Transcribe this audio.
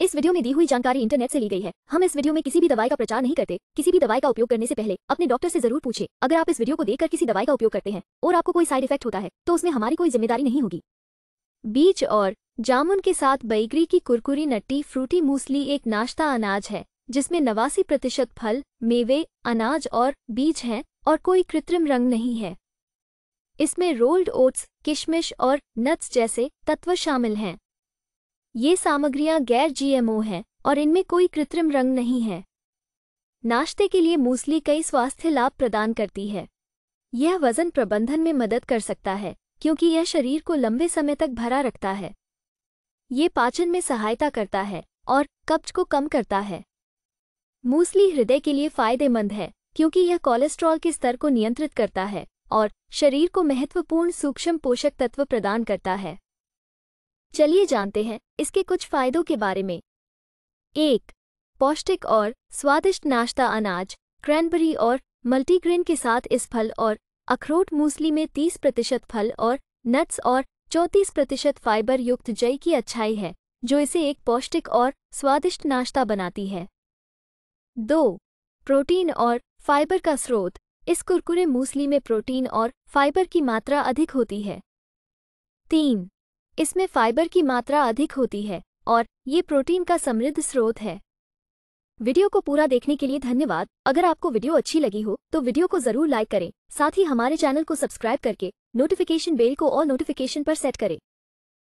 इस वीडियो में दी हुई जानकारी इंटरनेट से ली गई है हम इस वीडियो में किसी भी दवाई का प्रचार नहीं करते किसी भी दवाई का उपयोग करने से पहले अपने डॉक्टर से जरूर पूछे अगर आप इस वीडियो को देखकर किसी दवाई का उपयोग करते हैं और आपको कोई साइड इफेक्ट होता है तो उसमें हमारी कोई जिम्मेदारी नहीं होगी बीज और जामुन के साथ बैगरी की कुरकुरी नट्टी फ्रूटी मूसली एक नाश्ता अनाज है जिसमें नवासी प्रतिशत फल मेवे अनाज और बीज हैं और कोई कृत्रिम रंग नहीं है इसमें रोल्ड ओट्स किशमिश और नट्स जैसे तत्व शामिल हैं ये सामग्रियां गैर जीएमओ हैं और इनमें कोई कृत्रिम रंग नहीं है नाश्ते के लिए मूसली कई स्वास्थ्य लाभ प्रदान करती है यह वजन प्रबंधन में मदद कर सकता है क्योंकि यह शरीर को लंबे समय तक भरा रखता है ये पाचन में सहायता करता है और कब्ज को कम करता है मूसली हृदय के लिए फायदेमंद है क्योंकि यह कोलेस्ट्रॉल के स्तर को नियंत्रित करता है और शरीर को महत्वपूर्ण सूक्ष्म पोषक तत्व प्रदान करता है चलिए जानते हैं इसके कुछ फायदों के बारे में एक पौष्टिक और स्वादिष्ट नाश्ता अनाज क्रैनबेरी और मल्टीग्रेन के साथ इस फल और अखरोट मूसली में 30 प्रतिशत फल और नट्स और 34 प्रतिशत फाइबर युक्त जई की अच्छाई है जो इसे एक पौष्टिक और स्वादिष्ट नाश्ता बनाती है दो प्रोटीन और फाइबर का स्रोत इस कुरकुरे मूसली में प्रोटीन और फाइबर की मात्रा अधिक होती है तीन इसमें फाइबर की मात्रा अधिक होती है और ये प्रोटीन का समृद्ध स्रोत है वीडियो को पूरा देखने के लिए धन्यवाद अगर आपको वीडियो अच्छी लगी हो तो वीडियो को जरूर लाइक करें साथ ही हमारे चैनल को सब्सक्राइब करके नोटिफिकेशन बेल को और नोटिफिकेशन पर सेट करें